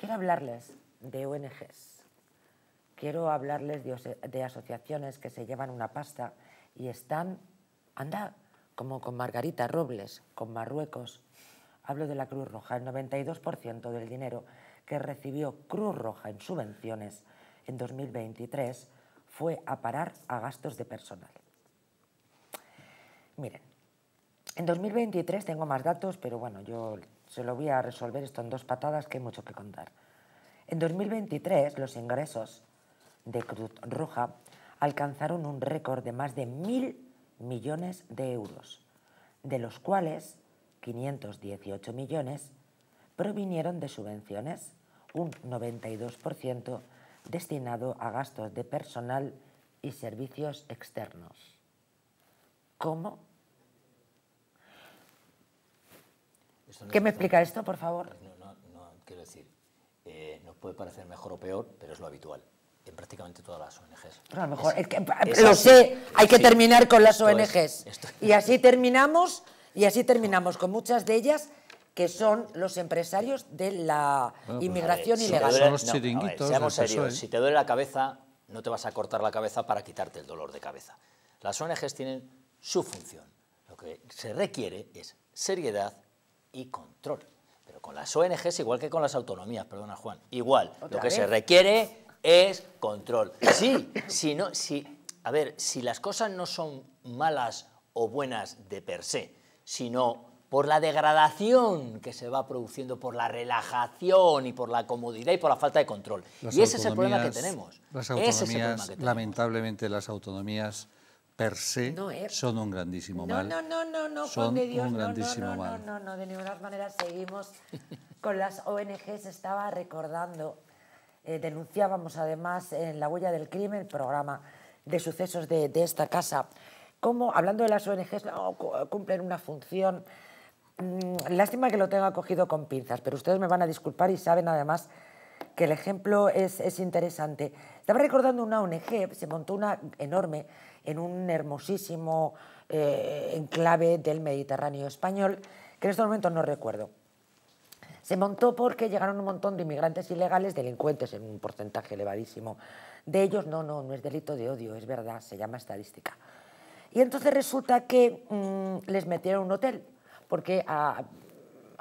Quiero hablarles de ONGs, quiero hablarles de, asociaciones que se llevan una pasta y están, anda, como con Margarita Robles, con Marruecos. Hablo de la Cruz Roja, el 92% del dinero que recibió Cruz Roja en subvenciones en 2023 fue a parar a gastos de personal. Miren, en 2023 tengo más datos, pero bueno, yo se lo voy a resolver esto en dos patadas que hay mucho que contar. En 2023 los ingresos de Cruz Roja alcanzaron un récord de más de mil millones de euros, de los cuales 518 millones provinieron de subvenciones, un 92% destinado a gastos de personal y servicios externos. ¿Cómo ¿Qué me explica esto, por favor? Pues no, no quiero decir, eh, nos puede parecer mejor o peor, pero es lo habitual en prácticamente todas las ONGs. lo mejor, sé, hay que terminar con las ONGs. y así terminamos, y así terminamos con muchas de ellas que son los empresarios de la pues, inmigración ilegal. seamos serios, si te duele la cabeza, no te vas a cortar la cabeza para quitarte el dolor de cabeza. Las ONGs tienen su función. Lo que se requiere es seriedad, y control. Pero con las ONGs, igual que con las autonomías, perdona Juan, igual. Lo que se requiere es control. Sí, si no, si, a ver, si las cosas no son malas o buenas de per se, sino por la degradación que se va produciendo, por la relajación y por la comodidad y por la falta de control. y ese es el problema que tenemos. Las autonomías, ese es el problema que tenemos. lamentablemente, las autonomías per se er. son un grandísimo mal. No, no, no, no, son de Dios, No, de ninguna manera seguimos con las ONGs. Estaba recordando, eh, denunciábamos además en La Huella del Crimen, programa de sucesos de, de esta casa, cómo, hablando de las ONGs, cumplen una función. Mm, lástima que lo tenga cogido con pinzas, pero ustedes me van a disculpar y saben además que el ejemplo es, es interesante. Estaba recordando una ONG, se montó una enorme en un hermosísimo eh, enclave del Mediterráneo español, que en estos momentos no recuerdo. Se montó porque llegaron un montón de inmigrantes ilegales, delincuentes en un porcentaje elevadísimo. De ellos, no, no, no es delito de odio, es verdad, se llama estadística. Y entonces resulta que mm, les metieron un hotel, porque a, ah,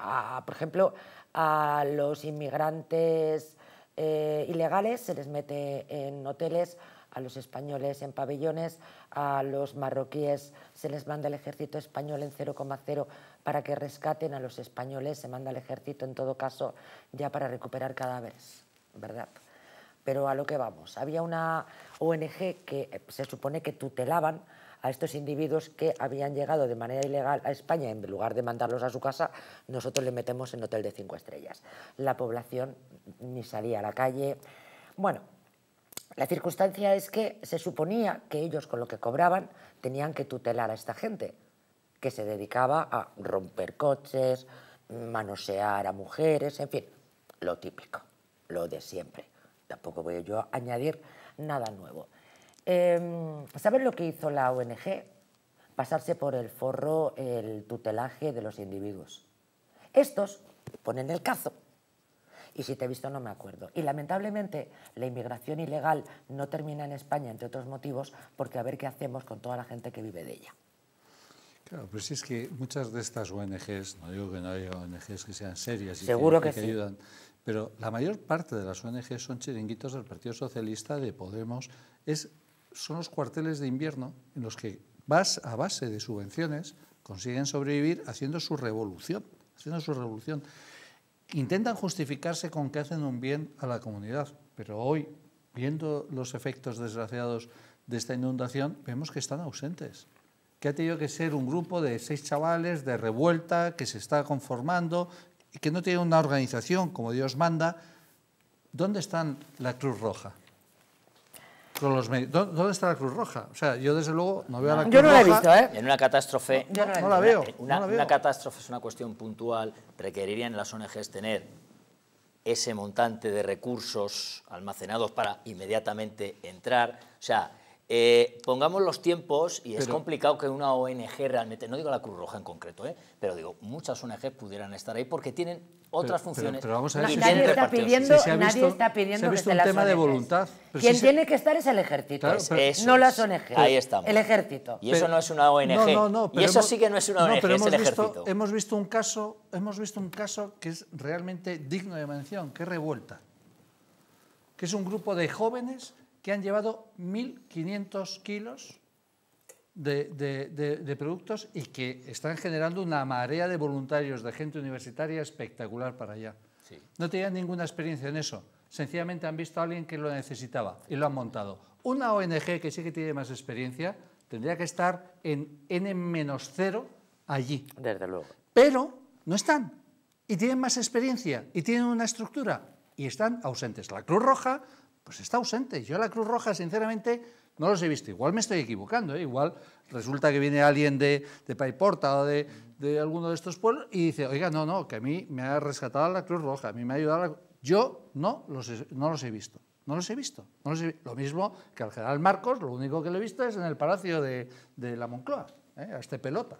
a, por ejemplo, a los inmigrantes eh, ilegales se les mete en hoteles, a los españoles en pabellones, a los marroquíes se les manda el ejército español en 0,0 para que rescaten a los españoles, se manda el ejército en todo caso ya para recuperar cadáveres, ¿verdad? Pero a lo que vamos, había una ONG que eh, se supone que tutelaban a estos individuos que habían llegado de manera ilegal a España, en lugar de mandarlos a su casa, nosotros les metemos en hotel de cinco estrellas. La población ni salía a la calle. Bueno, la circunstancia es que se suponía que ellos con lo que cobraban tenían que tutelar a esta gente, que se dedicaba a romper coches, manosear a mujeres, en fin, lo típico, lo de siempre tampoco voy yo a añadir nada nuevo. Em, ¿Sabes lo que hizo la ONG? Pasarse por el forro el tutelaje de los individuos. Estos ponen el cazo. Y si te he visto no me acuerdo. Y lamentablemente la inmigración ilegal no termina en España, entre otros motivos, porque a ver qué hacemos con toda la gente que vive de ella. Claro, pero si es que muchas de estas ONGs, no digo que no haya ONGs que sean serias y Seguro que, que, sí. Pero la mayor parte de las ONG son chiringuitos del Partido Socialista, de Podemos, es, son los cuarteles de invierno en los que vas a base de subvenciones consiguen sobrevivir haciendo su revolución, haciendo su revolución. Intentan justificarse con que hacen un bien a la comunidad, pero hoy, viendo los efectos desgraciados de esta inundación, vemos que están ausentes, que ha tenido que ser un grupo de seis chavales de revuelta que se está conformando, y que no tiene una organización como Dios manda, ¿dónde está la Cruz Roja? ¿Dónde está la Cruz Roja? O sea, yo desde luego no veo la Cruz Roja. Yo no la he visto, ¿eh? En una catástrofe... No, la, veo, una, catástrofe es una cuestión puntual. Requerirían las ONGs tener ese montante de recursos almacenados para inmediatamente entrar. O sea, eh, pongamos los tiempos, y es complicado que una ONG realmente, no digo la Cruz Roja en concreto, eh, pero digo, muchas ONG pudieran estar ahí porque tienen otras funciones. Pero, vamos a ver, nadie, está pidiendo, que se un tema de voluntad. Quien tiene que estar es el ejército, no las ONGs. Ahí estamos. El ejército. Y eso no es una ONG. No, no, no, y eso sí que no es una ONG, es el visto, ejército. Hemos visto, un caso, hemos visto un caso que es realmente digno de mención, que es Revuelta, que es un grupo de jóvenes que han llevado 1.500 kilos de, productos y que están generando una marea de voluntarios, de gente universitaria espectacular para allá. No tenían ninguna experiencia en eso. Sencillamente han visto a alguien que lo necesitaba y lo han montado. Una ONG que sí que tiene más experiencia tendría que estar en N-0 allí. Desde luego. Pero no están. Y tienen más experiencia y tienen una estructura y están ausentes. La Cruz Roja pues está ausente. Yo la Cruz Roja, sinceramente, no los he visto. Igual me estoy equivocando, ¿eh? igual resulta que viene alguien de, de Paiporta o de, alguno de estos pueblos y dice, oiga, no, no, que a mí me ha rescatado la Cruz Roja, a mí me ha ayudado la... Yo no los, no los he visto, no los he visto. No Lo mismo que al general Marcos, lo único que le he visto es en el palacio de, la Moncloa, ¿eh? a este pelota.